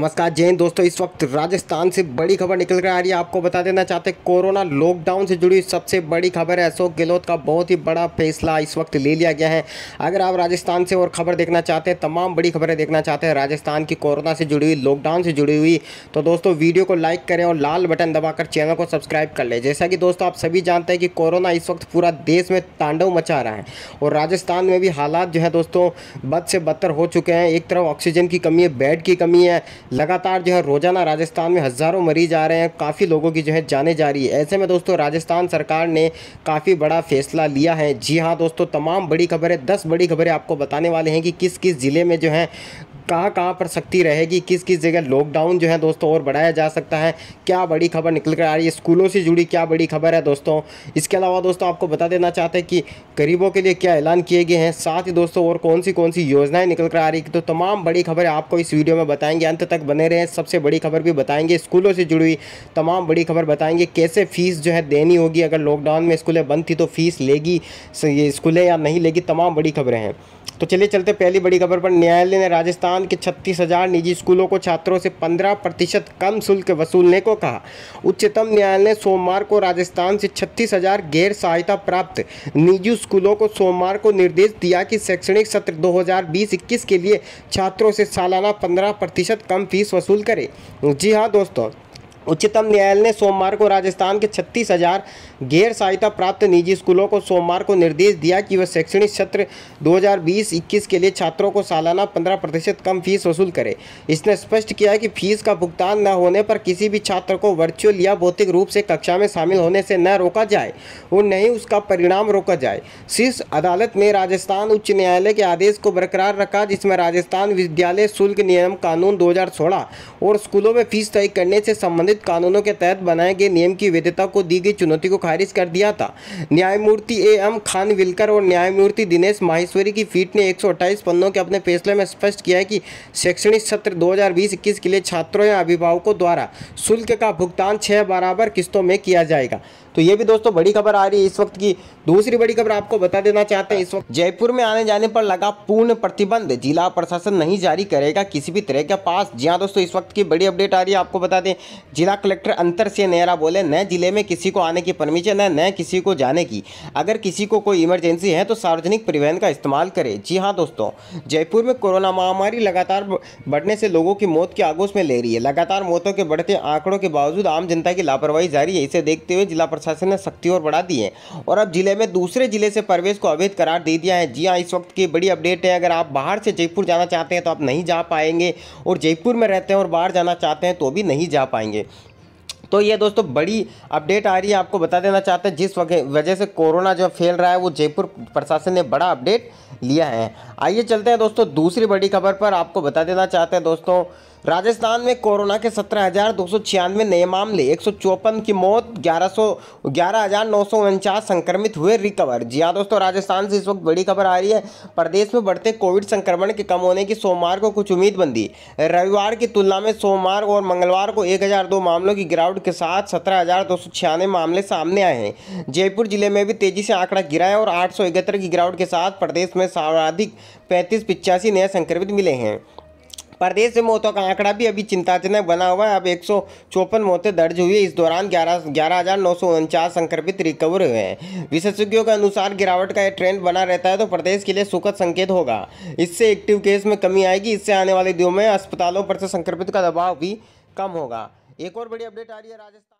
नमस्कार जैन दोस्तों इस वक्त राजस्थान से बड़ी खबर निकल कर आ रही है आपको बता देना चाहते हैं कोरोना लॉकडाउन से जुड़ी सबसे बड़ी खबर है अशोक गहलोत का बहुत ही बड़ा फैसला इस वक्त ले लिया गया है अगर आप राजस्थान से और खबर देखना चाहते हैं तमाम बड़ी खबरें देखना चाहते हैं राजस्थान की कोरोना से जुड़ी हुई लॉकडाउन से जुड़ी हुई तो दोस्तों वीडियो को लाइक करें और लाल बटन दबाकर चैनल को सब्सक्राइब कर लें जैसा कि दोस्तों आप सभी जानते हैं कि कोरोना इस वक्त पूरा देश में तांडव मचा रहा है और राजस्थान में भी हालात जो है दोस्तों बद से बदतर हो चुके हैं एक तरफ ऑक्सीजन की कमी है बेड की कमी है लगातार जो है रोज़ाना राजस्थान में हज़ारों मरीज आ रहे हैं काफ़ी लोगों की जो है जाने जा रही है ऐसे में दोस्तों राजस्थान सरकार ने काफ़ी बड़ा फैसला लिया है जी हाँ दोस्तों तमाम बड़ी खबरें दस बड़ी खबरें आपको बताने वाले हैं कि किस किस ज़िले में जो है कहाँ कहाँ पर सख्ती रहेगी किस किस जगह लॉकडाउन जो है दोस्तों और बढ़ाया जा सकता है क्या बड़ी खबर निकल कर आ रही है स्कूलों से जुड़ी क्या बड़ी खबर है दोस्तों इसके अलावा दोस्तों आपको बता देना चाहते हैं कि गरीबों के लिए क्या ऐलान किए गए हैं साथ ही दोस्तों और कौन सी कौन सी योजनाएं निकल कर आ रही है तो तमाम बड़ी खबरें आपको इस वीडियो में बताएंगे अंत तक बने रहें सबसे बड़ी खबर भी बताएंगे स्कूलों से जुड़ी हुई तमाम बड़ी खबर बताएंगे कैसे फ़ीस जो है देनी होगी अगर लॉकडाउन में स्कूलें बंद थी तो फ़ीस लेगी स्कूलें या नहीं लेगी तमाम बड़ी खबरें हैं तो चलिए चलते पहली बड़ी खबर पर न्यायालय ने राजस्थान संस्थान के छत्तीस हजार निजी स्कूलों को छात्रों से 15 प्रतिशत कम शुल्क वसूलने को कहा उच्चतम न्यायालय ने सोमवार को राजस्थान से छत्तीस हजार गैर सहायता प्राप्त निजी स्कूलों को सोमवार को निर्देश दिया कि शैक्षणिक सत्र 2020-21 के लिए छात्रों से सालाना पंद्रह प्रतिशत कम फीस वसूल करे जी हाँ दोस्तों उच्चतम न्यायालय ने सोमवार को राजस्थान के छत्तीस हजार गैर सहायता प्राप्त निजी स्कूलों को सोमवार को निर्देश दिया कि वह शैक्षणिक सत्र 2020-21 के लिए छात्रों को सालाना 15 प्रतिशत कम फीस वसूल करे इसने स्पष्ट किया कि फीस का भुगतान न होने पर किसी भी छात्र को वर्चुअल या भौतिक रूप से कक्षा में शामिल होने से न रोका जाए और न ही उसका परिणाम रोका जाए शीर्ष अदालत ने राजस्थान उच्च न्यायालय के आदेश को बरकरार रखा जिसमें राजस्थान विद्यालय शुल्क नियम कानून दो और स्कूलों में फीस तय करने से संबंधित संशोधित कानूनों के तहत बनाए गए नियम की वैधता को दी गई चुनौती को खारिज कर दिया था न्यायमूर्ति ए एम खान विलकर और न्यायमूर्ति दिनेश माहेश्वरी की पीठ ने एक पन्नों के अपने फैसले में स्पष्ट किया है कि शैक्षणिक सत्र दो 21 के लिए छात्रों या अभिभावकों द्वारा शुल्क का भुगतान छः बराबर किस्तों में किया जाएगा तो ये भी दोस्तों बड़ी खबर आ रही है इस वक्त की दूसरी बड़ी खबर आपको बता देना चाहते हैं इस वक्त जयपुर में आने जाने पर लगा पूर्ण प्रतिबंध जिला प्रशासन नहीं जारी करेगा किसी भी तरह का पास जी हाँ दोस्तों इस वक्त की बड़ी अपडेट आ रही है आपको बता दें जिला कलेक्टर अंतर से नेहरा बोले नए जिले में किसी को आने की परमिशन है न किसी को जाने की अगर किसी को कोई इमरजेंसी है तो सार्वजनिक परिवहन का इस्तेमाल करें जी हाँ दोस्तों जयपुर में कोरोना महामारी लगातार बढ़ने से लोगों की मौत की आगोश में ले रही है लगातार मौतों के बढ़ते आंकड़ों के बावजूद आम जनता की लापरवाही जारी है इसे देखते हुए जिला प्रशासन ने सख्ती और बढ़ा दी है और अब जिले में दूसरे जिले से प्रवेश को अवैध करार दे दिया है जी हाँ इस वक्त की बड़ी अपडेट है अगर आप बाहर से जयपुर जाना चाहते हैं तो आप नहीं जा पाएंगे और जयपुर में रहते हैं और बाहर जाना चाहते हैं तो भी नहीं जा पाएंगे तो ये दोस्तों बड़ी अपडेट आ रही है आपको बता देना चाहते हैं जिस वजह से कोरोना जो फैल रहा है वो जयपुर प्रशासन ने बड़ा अपडेट लिया है आइए चलते हैं दोस्तों दूसरी बड़ी खबर पर आपको बता देना चाहते हैं दोस्तों राजस्थान में कोरोना के सत्रह हजार दो सौ छियानवे नए मामले एक सौ चौपन की मौत ग्यारह सौ ग्यारह हजार नौ सौ उनचास संक्रमित हुए रिकवर जी हाँ दोस्तों राजस्थान से इस वक्त बड़ी खबर आ रही है प्रदेश में बढ़ते कोविड संक्रमण के कम होने की सोमवार को कुछ उम्मीद बंदी रविवार की तुलना में सोमवार और मंगलवार को एक हजार दो मामलों की गिरावट के साथ सत्रह हजार दो सौ छियानवे मामले सामने आए हैं जयपुर जिले में भी तेजी से आंकड़ा गिरा है और आठ सौ इकहत्तर की गिरावट के साथ प्रदेश में सर्वाधिक पैंतीस पिचासी नए संक्रमित मिले हैं प्रदेश में मौतों का आंकड़ा भी अभी चिंताजनक बना हुआ है अब एक मौतें दर्ज हुई है इस दौरान ग्यारह संक्रमित रिकवर हुए हैं विशेषज्ञों के अनुसार गिरावट का यह ट्रेंड बना रहता है तो प्रदेश के लिए सुखद संकेत होगा इससे एक्टिव केस में कमी आएगी इससे आने वाले दिनों में अस्पतालों पर से संक्रमित का दबाव भी कम होगा एक और बड़ी अपडेट आ रही है राजस्थान